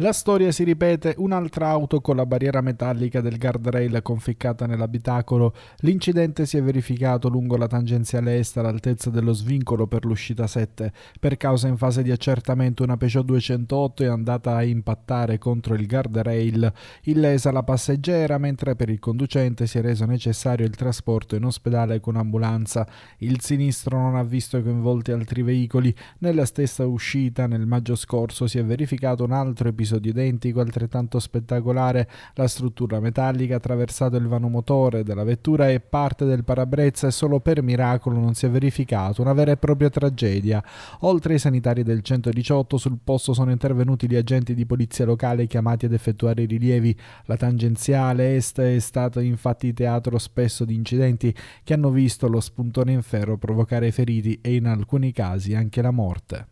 La storia si ripete, un'altra auto con la barriera metallica del guardrail conficcata nell'abitacolo. L'incidente si è verificato lungo la tangenziale est all'altezza dello svincolo per l'uscita 7. Per causa in fase di accertamento una Peugeot 208 è andata a impattare contro il guardrail, illesa la passeggera, mentre per il conducente si è reso necessario il trasporto in ospedale con ambulanza. Il sinistro non ha visto coinvolti altri veicoli. Nella stessa uscita nel maggio scorso si è verificato un altro episodio episodio identico, altrettanto spettacolare, la struttura metallica ha attraversato il vano motore della vettura e parte del parabrezza e solo per miracolo non si è verificato una vera e propria tragedia. Oltre ai sanitari del 118 sul posto sono intervenuti gli agenti di polizia locale chiamati ad effettuare i rilievi. La tangenziale est è stata infatti teatro spesso di incidenti che hanno visto lo spuntone in ferro provocare feriti e in alcuni casi anche la morte.